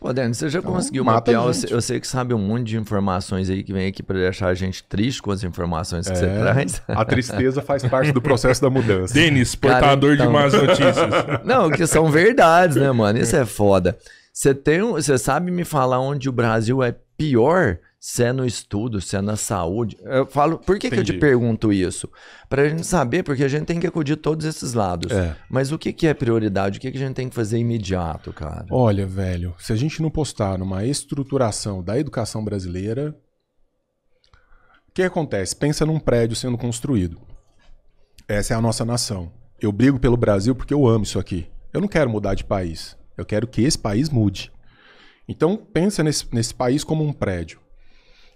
Pô, Dani, você já então, conseguiu mapear? Eu, eu sei que sabe um monte de informações aí que vem aqui para deixar a gente triste com as informações que é, você traz. A tristeza faz parte do processo da mudança. Denis, portador Cara, então... de más notícias. Não, que são verdades, né, mano? É. Isso é foda. Você tem, você sabe me falar onde o Brasil é pior se é no estudo, se é na saúde. Eu falo, por que, que eu te pergunto isso? Para a gente saber, porque a gente tem que acudir todos esses lados. É. Mas o que, que é prioridade? O que, que a gente tem que fazer imediato, cara? Olha, velho, se a gente não postar numa estruturação da educação brasileira, o que acontece? Pensa num prédio sendo construído. Essa é a nossa nação. Eu brigo pelo Brasil porque eu amo isso aqui. Eu não quero mudar de país. Eu quero que esse país mude. Então pensa nesse, nesse país como um prédio.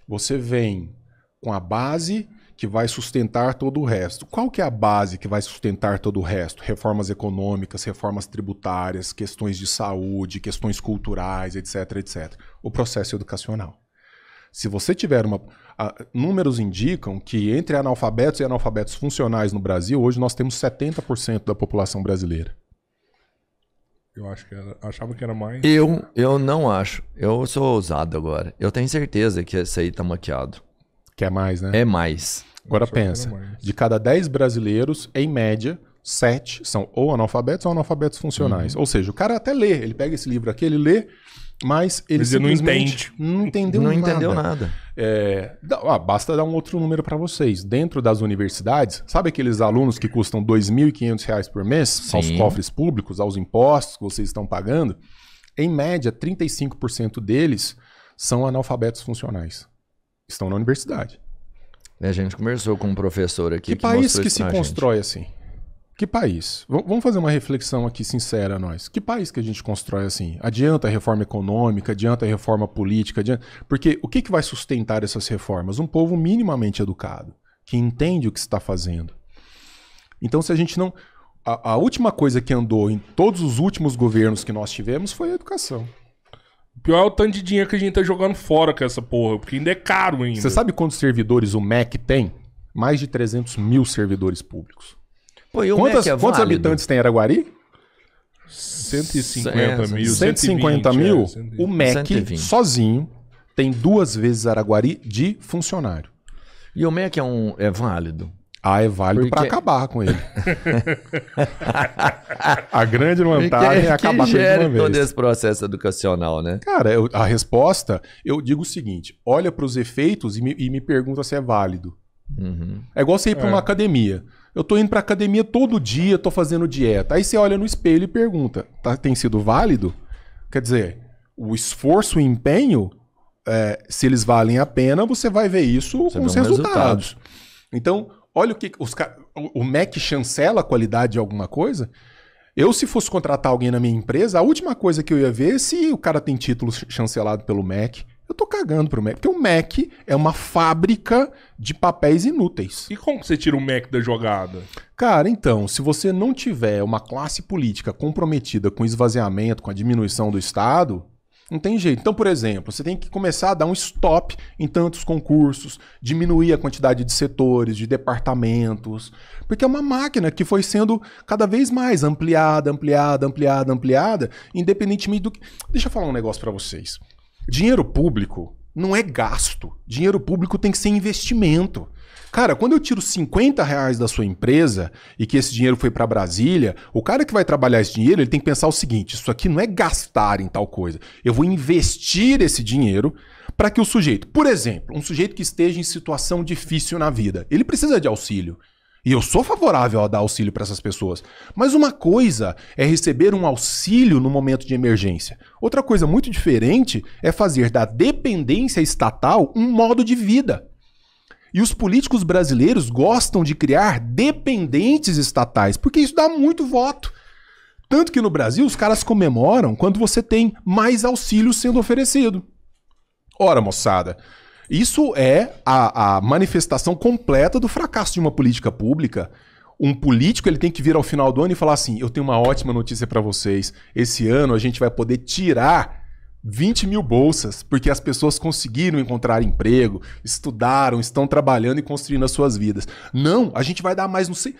Você vem com a base que vai sustentar todo o resto. Qual que é a base que vai sustentar todo o resto? Reformas econômicas, reformas tributárias, questões de saúde, questões culturais, etc, etc. O processo educacional. Se você tiver uma. A, números indicam que entre analfabetos e analfabetos funcionais no Brasil, hoje nós temos 70% da população brasileira. Eu acho que era, achava que era mais. Eu, eu não acho. Eu sou ousado agora. Eu tenho certeza que esse aí tá maquiado. Que é mais, né? É mais. Agora pensa. De cada 10 brasileiros, em média, 7 são ou analfabetos ou analfabetos funcionais. Uhum. Ou seja, o cara até lê. Ele pega esse livro aqui, ele lê, mas ele não entende. Não entendeu não nada. Entendeu nada. É, ah, basta dar um outro número para vocês. Dentro das universidades, sabe aqueles alunos que custam R$ 2.500 por mês Sim. aos cofres públicos, aos impostos que vocês estão pagando? Em média, 35% deles são analfabetos funcionais. Estão na universidade. A gente conversou com um professor aqui. Que, que país que se constrói gente. assim? Que país? V vamos fazer uma reflexão aqui sincera nós. Que país que a gente constrói assim? Adianta a reforma econômica, adianta a reforma política, adianta... porque o que, que vai sustentar essas reformas? Um povo minimamente educado, que entende o que está fazendo. Então, se a gente não. A, a última coisa que andou em todos os últimos governos que nós tivemos foi a educação. O pior é o tanto de dinheiro que a gente tá jogando fora com essa porra, porque ainda é caro ainda. Você sabe quantos servidores o MEC tem? Mais de 300 mil servidores públicos. Pô, e Quantas, é quantos habitantes tem Araguari? 150 mil. 150 é, mil? É, o MEC 120. sozinho tem duas vezes Araguari de funcionário. E o MEC é, um, é válido? Ah, é válido Porque... para acabar com ele. a grande vantagem é que, é acabar que com ele de uma vez. todo esse processo educacional, né? Cara, eu, a resposta, eu digo o seguinte: olha para os efeitos e me, e me pergunta se é válido. Uhum. É igual você ir para é. uma academia eu tô indo pra academia todo dia, tô fazendo dieta. Aí você olha no espelho e pergunta: tá, tem sido válido? Quer dizer, o esforço e o empenho, é, se eles valem a pena, você vai ver isso você com os resultados. Resultado. Então, olha o que. Os, o MEC chancela a qualidade de alguma coisa. Eu, se fosse contratar alguém na minha empresa, a última coisa que eu ia ver é se o cara tem título chancelado pelo MEC, eu tô cagando pro Mac, porque o Mac é uma fábrica de papéis inúteis. E como você tira o Mac da jogada? Cara, então, se você não tiver uma classe política comprometida com esvaziamento, com a diminuição do Estado, não tem jeito. Então, por exemplo, você tem que começar a dar um stop em tantos concursos, diminuir a quantidade de setores, de departamentos, porque é uma máquina que foi sendo cada vez mais ampliada, ampliada, ampliada, ampliada, independentemente do que. Deixa eu falar um negócio para vocês. Dinheiro público não é gasto. Dinheiro público tem que ser investimento. Cara, quando eu tiro 50 reais da sua empresa e que esse dinheiro foi para Brasília, o cara que vai trabalhar esse dinheiro, ele tem que pensar o seguinte: isso aqui não é gastar em tal coisa. Eu vou investir esse dinheiro para que o sujeito, por exemplo, um sujeito que esteja em situação difícil na vida, ele precisa de auxílio. E eu sou favorável a dar auxílio para essas pessoas. Mas uma coisa é receber um auxílio no momento de emergência. Outra coisa muito diferente é fazer da dependência estatal um modo de vida. E os políticos brasileiros gostam de criar dependentes estatais, porque isso dá muito voto. Tanto que no Brasil os caras comemoram quando você tem mais auxílio sendo oferecido. Ora, moçada, isso é a, a manifestação completa do fracasso de uma política pública um político ele tem que vir ao final do ano e falar assim: eu tenho uma ótima notícia para vocês. Esse ano a gente vai poder tirar 20 mil bolsas, porque as pessoas conseguiram encontrar emprego, estudaram, estão trabalhando e construindo as suas vidas. Não, a gente vai dar mais, não sei.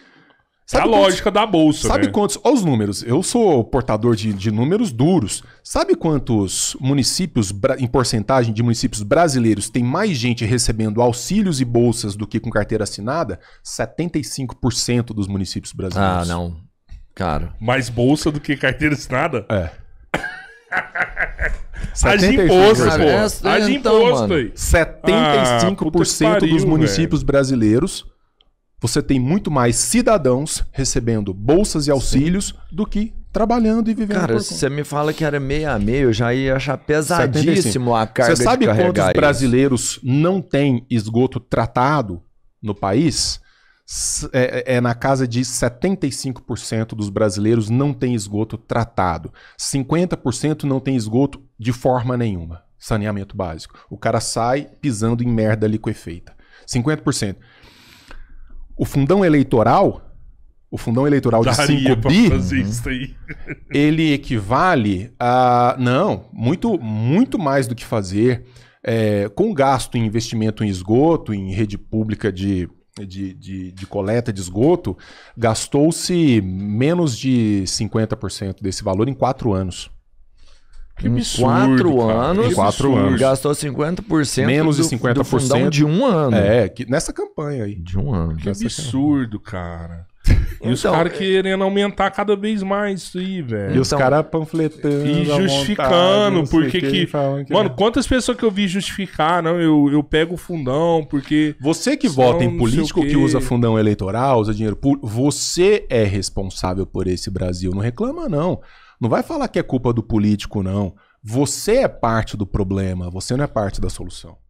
Sabe é a quantos, lógica da bolsa. Sabe né? quantos? Olha os números. Eu sou portador de, de números duros. Sabe quantos municípios, em porcentagem de municípios brasileiros, tem mais gente recebendo auxílios e bolsas do que com carteira assinada? 75% dos municípios brasileiros. Ah, não. Cara. Mais bolsa do que carteira assinada? É. Age imposto, pô. É, Age é, então, imposto, aí. 75% ah, dos municípios brasileiros você tem muito mais cidadãos recebendo bolsas e auxílios Sim. do que trabalhando e vivendo Cara, se você me fala que era meia a meia, eu já ia achar pesadíssimo a carga Você sabe quantos brasileiros não têm esgoto tratado no país? É, é, é, na casa de 75% dos brasileiros não tem esgoto tratado. 50% não tem esgoto de forma nenhuma. Saneamento básico. O cara sai pisando em merda liquefeita. 50%. O fundão eleitoral, o fundão eleitoral Daria de 5 bi, fazer isso aí. ele equivale a. Não, muito, muito mais do que fazer. É, com gasto em investimento em esgoto, em rede pública de, de, de, de coleta de esgoto, gastou-se menos de 50% desse valor em quatro anos. Que em absurdo, quatro cara. anos, em quatro anos, gastou 50% menos de 50% do fundão de um ano. É, que, nessa campanha aí. De um ano. Que absurdo, cara. E então, os caras é- querendo aumentar cada vez mais isso aí, velho. E então, os caras panfletando. E justificando, porque que. que... Mano, é. quantas pessoas que eu vi justificar, não? Eu, eu pego fundão, porque. Você que vota em político que usa fundão eleitoral, usa dinheiro público, você é responsável por esse Brasil. Não reclama, não. Não vai falar que é culpa do político, não. Você é parte do problema, você não é parte da solução.